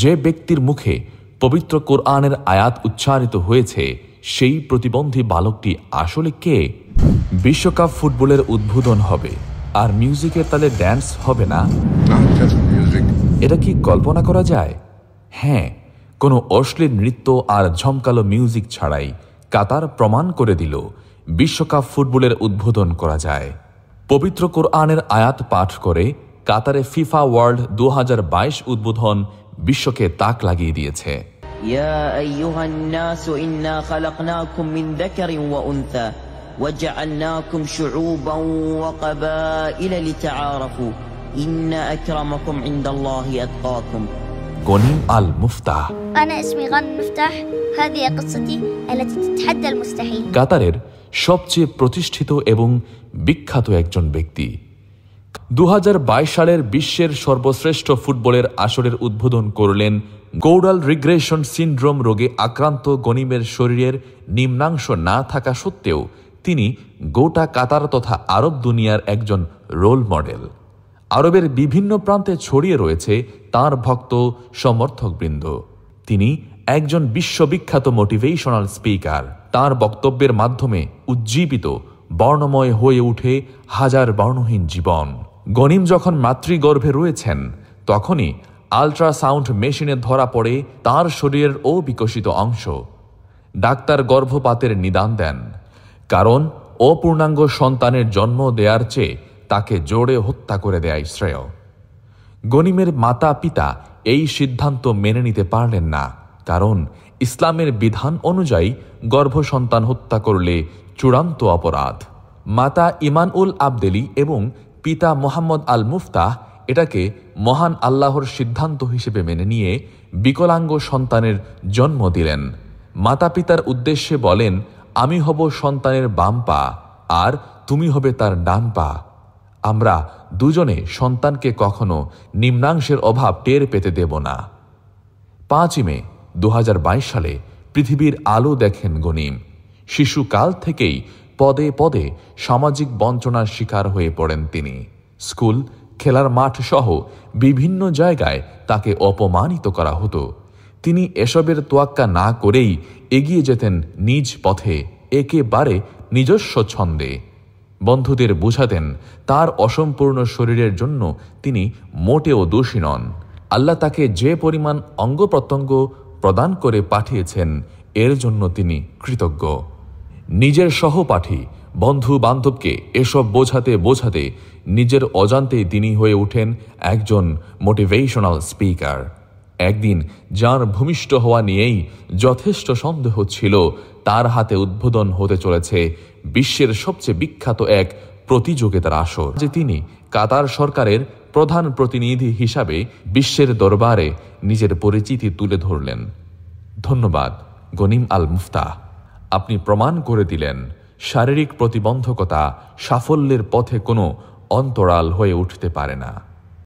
যে ব্যক্তির মুখে পবিত্র কোরআনের আয়াত উচ্চারিত হয়েছে সেই প্রতিবন্ধী বালকটি আসলে কে বিশ্বকাপ ফুটবলের উদ্বোধন হবে আর মিউজিকের তালে ড্যান্স হবে না এটা কি কল্পনা করা যায় হ্যাঁ কোনো অশ্লীল নৃত্য আর ঝমকালো মিউজিক ছাড়াই কাতার প্রমাণ করে দিল বিশ্বকাপ ফুটবলের উদ্বোধন করা যায় পবিত্র কোরআনের আয়াত পাঠ করে কাতারে ফিফা ওয়ার্ল্ড দু উদ্বোধন বিশ্বকে তাক লাগিয়ে দিয়েছে يا أيها الناس إنا خلقناكم من ذكر وأنثى وجعلناكم شعوبا وقبائل لتعارفوا إن أكرمكم عند الله أتقاكم غنيم المفتاح أنا اسمي غن مفتاح هذه قصتي التي تتحدى المستحيل কাতারের সবচেয়ে প্রতিষ্ঠিত এবং বিখ্যাত একজন ব্যক্তি দু সালের বিশ্বের সর্বশ্রেষ্ঠ ফুটবলের আসরের উদ্বোধন করলেন গৌডাল রিগ্রেশন সিন্ড্রোম রোগে আক্রান্ত গনিমের শরীরের নিম্নাংশ না থাকা সত্ত্বেও তিনি গোটা কাতার তথা আরব দুনিয়ার একজন রোল মডেল আরবের বিভিন্ন প্রান্তে ছড়িয়ে রয়েছে তার ভক্ত সমর্থকবৃন্দ তিনি একজন বিশ্ববিখ্যাত মোটিভেশনাল স্পিকার তার বক্তব্যের মাধ্যমে উজ্জীবিত বর্ণময় হয়ে উঠে হাজার বর্ণহীন জীবন গনিম যখন মাতৃগর্ভে রয়েছেন তখনই আলট্রাসাউন্ড মেশিনে ধরা পড়ে তার শরীরের অবিকশিত অংশ ডাক্তার গর্ভপাতের নিদান দেন কারণ অপূর্ণাঙ্গ সন্তানের জন্ম দেয়ার চেয়ে তাকে জোরে হত্যা করে দেয় শ্রেয় গনিমের মাতা পিতা এই সিদ্ধান্ত মেনে নিতে পারলেন না কারণ ইসলামের বিধান অনুযায়ী গর্ভসন্তান হত্যা করলে চূড়ান্ত অপরাধ মাতা ইমান উল আবদেলি এবং পিতা মোহাম্মদ আল মুফতাহ এটাকে মহান আল্লাহর সিদ্ধান্ত হিসেবে মেনে নিয়ে বিকলাঙ্গ সন্তানের জন্ম দিলেন মাতা পিতার উদ্দেশ্যে বলেন আমি হব সন্তানের বাম পা আর তুমি হবে তার ডান পা আমরা দুজনে সন্তানকে কখনো নিম্নাংশের অভাব টের পেতে দেব না পাঁচই মে দু সালে পৃথিবীর আলো দেখেন গনিম শিশুকাল থেকেই পদে পদে সামাজিক বঞ্চনার শিকার হয়ে পড়েন তিনি স্কুল খেলার মাঠ সহ বিভিন্ন জায়গায় তাকে অপমানিত করা হতো তিনি এসবের তোয়াক্কা না করেই এগিয়ে যেতেন নিজ পথে একেবারে নিজস্ব ছন্দে বন্ধুদের বুঝাতেন তার অসম্পূর্ণ শরীরের জন্য তিনি মোটেও দোষী নন আল্লাহ তাকে যে পরিমাণ অঙ্গ প্রত্যঙ্গ প্রদান করে পাঠিয়েছেন এর জন্য তিনি কৃতজ্ঞ নিজের সহপাঠী বন্ধু বান্ধবকে এসব বোঝাতে বোঝাতে নিজের অজান্তেই তিনি হয়ে ওঠেন একজন মোটিভেশনাল স্পিকার একদিন যার ভূমিষ্ঠ হওয়া নিয়েই যথেষ্ট সন্দেহ ছিল তার হাতে উদ্বোধন হতে চলেছে বিশ্বের সবচেয়ে বিখ্যাত এক প্রতিযোগিতার আসর যে তিনি কাতার সরকারের প্রধান প্রতিনিধি হিসাবে বিশ্বের দরবারে নিজের পরিচিতি তুলে ধরলেন ধন্যবাদ গনিম আল মুফতাহ আপনি প্রমাণ করে দিলেন শারীরিক প্রতিবন্ধকতা সাফল্যের পথে কোনো অন্তরাল হয়ে উঠতে পারে না